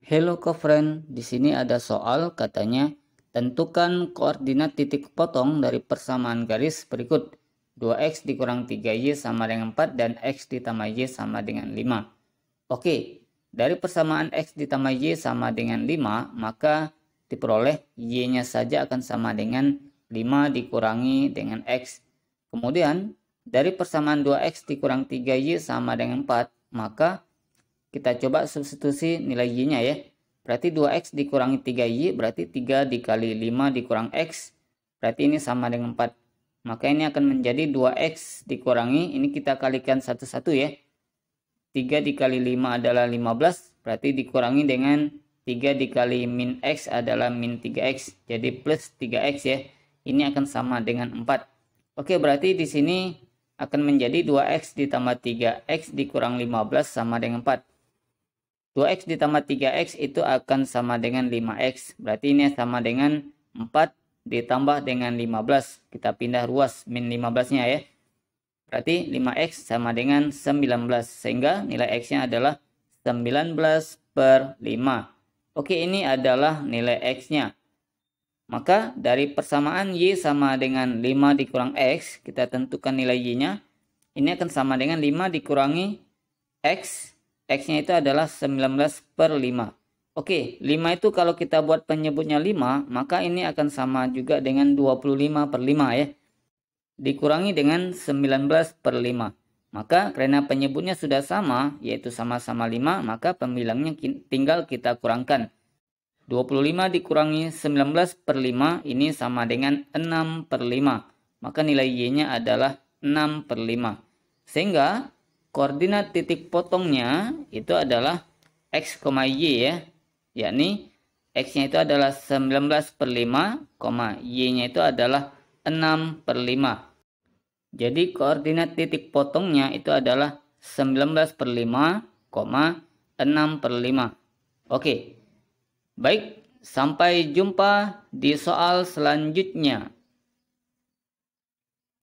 Hello Kofren, oh, di sini ada soal katanya tentukan koordinat titik potong dari persamaan garis berikut. 2x dikurang 3y sama dengan 4 dan x ditambah y sama dengan 5. Oke, dari persamaan x ditambah y sama dengan 5, maka diperoleh y-nya saja akan sama dengan 5 dikurangi dengan x. Kemudian, dari persamaan 2x dikurang 3y sama dengan 4, maka kita coba substitusi nilai Y-nya ya. Berarti 2X dikurangi 3Y berarti 3 dikali 5 dikurang X. Berarti ini sama dengan 4. Maka ini akan menjadi 2X dikurangi. Ini kita kalikan satu-satu ya. 3 dikali 5 adalah 15. Berarti dikurangi dengan 3 dikali min X adalah min 3X. Jadi plus 3X ya. Ini akan sama dengan 4. Oke berarti di sini akan menjadi 2X ditambah 3X dikurang 15 sama dengan 4. 2x ditambah 3x itu akan sama dengan 5x. Berarti ini sama dengan 4 ditambah dengan 15. Kita pindah ruas min 15-nya ya. Berarti 5x sama dengan 19. Sehingga nilai x-nya adalah 19 per 5. Oke, ini adalah nilai x-nya. Maka dari persamaan y sama dengan 5 dikurang x, kita tentukan nilai y-nya. Ini akan sama dengan 5 dikurangi x X-nya itu adalah 19 per 5. Oke, 5 itu kalau kita buat penyebutnya 5, maka ini akan sama juga dengan 25 per 5 ya. Dikurangi dengan 19 per 5. Maka karena penyebutnya sudah sama, yaitu sama-sama 5, maka pembilangnya tinggal kita kurangkan. 25 dikurangi 19 per 5 ini sama dengan 6 per 5. Maka nilai Y-nya adalah 6 per 5. Sehingga koordinat titik potongnya itu adalah X, Y ya. Yakni X-nya itu adalah 19 per 5, Y-nya itu adalah 6 per 5. Jadi koordinat titik potongnya itu adalah 19 per 5, 6 per 5. Oke, baik sampai jumpa di soal selanjutnya.